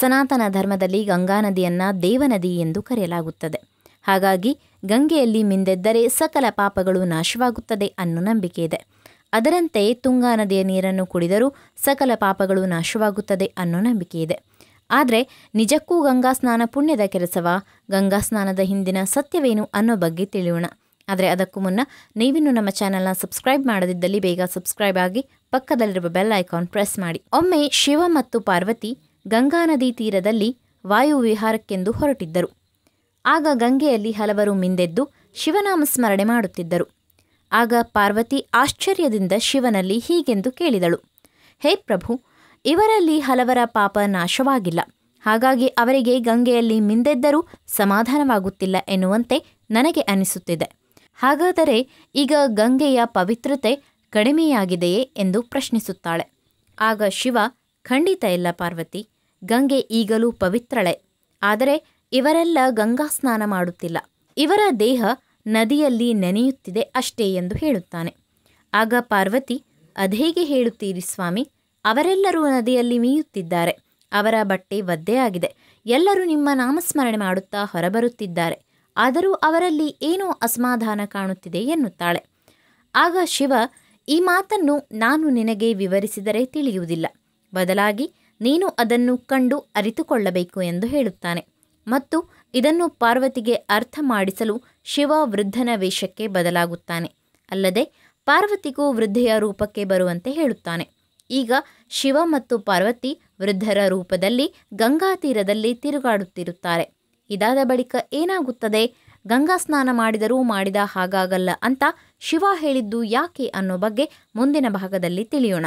ಸನಾತನ ಧರ್ಮದಲ್ಲಿ ಗಂಗಾ ನದಿಯನ್ನು ದೇವನದಿ ಎಂದು ಕರೆಯಲಾಗುತ್ತದೆ ಹಾಗಾಗಿ ಗಂಗೆಯಲ್ಲಿ ಮಿಂದೆದ್ದರೆ ಸಕಲ ಪಾಪಗಳು ನಾಶವಾಗುತ್ತದೆ ಅನ್ನೋ ನಂಬಿಕೆ ಇದೆ ಅದರಂತೆ ತುಂಗಾ ನದಿಯ ನೀರನ್ನು ಕುಡಿದರೂ ಸಕಲ ಪಾಪಗಳು ನಾಶವಾಗುತ್ತದೆ ಅನ್ನೋ ನಂಬಿಕೆ ಇದೆ ಆದರೆ ನಿಜಕ್ಕೂ ಗಂಗಾ ಸ್ನಾನ ಪುಣ್ಯದ ಕೆಲಸವ ಗಂಗಾ ಸ್ನಾನದ ಹಿಂದಿನ ಸತ್ಯವೇನು ಅನ್ನೋ ಬಗ್ಗೆ ತಿಳಿಯೋಣ ಆದರೆ ಅದಕ್ಕೂ ಮುನ್ನ ನೀವಿನ್ನು ನಮ್ಮ ಚಾನಲ್ನ ಸಬ್ಸ್ಕ್ರೈಬ್ ಮಾಡದಿದ್ದಲ್ಲಿ ಬೇಗ ಸಬ್ಸ್ಕ್ರೈಬ್ ಆಗಿ ಪಕ್ಕದಲ್ಲಿರುವ ಬೆಲ್ ಐಕಾನ್ ಪ್ರೆಸ್ ಮಾಡಿ ಒಮ್ಮೆ ಶಿವ ಮತ್ತು ಪಾರ್ವತಿ ಗಂಗಾ ನದಿ ತೀರದಲ್ಲಿ ವಾಯುವಿಹಾರಕ್ಕೆಂದು ಹೊರಟಿದ್ದರು ಆಗ ಗಂಗೆಯಲ್ಲಿ ಹಲವರು ಮಿಂದೆದ್ದು ಶಿವನಾಮ ಸ್ಮರಣೆ ಮಾಡುತ್ತಿದ್ದರು ಆಗ ಪಾರ್ವತಿ ಆಶ್ಚರ್ಯದಿಂದ ಶಿವನಲ್ಲಿ ಹೀಗೆಂದು ಕೇಳಿದಳು ಹೇ ಪ್ರಭು ಇವರಲ್ಲಿ ಹಲವರ ಪಾಪ ನಾಶವಾಗಿಲ್ಲ ಹಾಗಾಗಿ ಅವರಿಗೆ ಗಂಗೆಯಲ್ಲಿ ಮಿಂದೆದ್ದರೂ ಸಮಾಧಾನವಾಗುತ್ತಿಲ್ಲ ಎನ್ನುವಂತೆ ನನಗೆ ಅನಿಸುತ್ತಿದೆ ಹಾಗಾದರೆ ಈಗ ಗಂಗೆಯ ಪವಿತ್ರತೆ ಕಡಿಮೆಯಾಗಿದೆಯೇ ಎಂದು ಪ್ರಶ್ನಿಸುತ್ತಾಳೆ ಆಗ ಶಿವ ಖಂಡಿತ ಇಲ್ಲ ಪಾರ್ವತಿ ಗಂಗೆ ಈಗಲೂ ಪವಿತ್ರಳೆ ಆದರೆ ಇವರೆಲ್ಲ ಗಂಗಾ ಸ್ನಾನ ಮಾಡುತ್ತಿಲ್ಲ ಇವರ ದೇಹ ನದಿಯಲ್ಲಿ ನೆನೆಯುತ್ತಿದೆ ಅಷ್ಟೇ ಎಂದು ಹೇಳುತ್ತಾನೆ ಆಗ ಪಾರ್ವತಿ ಅದೇಗೆ ಹೇಳುತ್ತೀರಿ ಸ್ವಾಮಿ ಅವರೆಲ್ಲರೂ ನದಿಯಲ್ಲಿ ಮೀಯುತ್ತಿದ್ದಾರೆ ಅವರ ಬಟ್ಟೆ ಒದ್ದೆಯಾಗಿದೆ ಎಲ್ಲರೂ ನಿಮ್ಮ ನಾಮಸ್ಮರಣೆ ಮಾಡುತ್ತಾ ಹೊರಬರುತ್ತಿದ್ದಾರೆ ಆದರೂ ಅವರಲ್ಲಿ ಏನೋ ಅಸಮಾಧಾನ ಕಾಣುತ್ತಿದೆ ಎನ್ನುತ್ತಾಳೆ ಆಗ ಶಿವ ಈ ಮಾತನ್ನು ನಾನು ನಿನಗೆ ವಿವರಿಸಿದರೆ ತಿಳಿಯುವುದಿಲ್ಲ ಬದಲಾಗಿ ನೀನು ಅದನ್ನು ಕಂಡು ಅರಿತುಕೊಳ್ಳಬೇಕು ಎಂದು ಹೇಳುತ್ತಾನೆ ಮತ್ತು ಇದನ್ನು ಪಾರ್ವತಿಗೆ ಅರ್ಥ ಮಾಡಿಸಲು ಶಿವ ವೃದ್ಧನ ವೇಷಕ್ಕೆ ಬದಲಾಗುತ್ತಾನೆ ಅಲ್ಲದೆ ಪಾರ್ವತಿಗೂ ವೃದ್ಧೆಯ ರೂಪಕ್ಕೆ ಬರುವಂತೆ ಹೇಳುತ್ತಾನೆ ಈಗ ಶಿವ ಮತ್ತು ಪಾರ್ವತಿ ವೃದ್ಧರ ರೂಪದಲ್ಲಿ ಗಂಗಾ ತೀರದಲ್ಲಿ ತಿರುಗಾಡುತ್ತಿರುತ್ತಾರೆ ಇದಾದ ಬಳಿಕ ಏನಾಗುತ್ತದೆ ಗಂಗಾ ಸ್ನಾನ ಮಾಡಿದರೂ ಮಾಡಿದ ಹಾಗಾಗಲ್ಲ ಅಂತ ಶಿವ ಹೇಳಿದ್ದು ಯಾಕೆ ಅನ್ನೋ ಬಗ್ಗೆ ಮುಂದಿನ ಭಾಗದಲ್ಲಿ ತಿಳಿಯೋಣ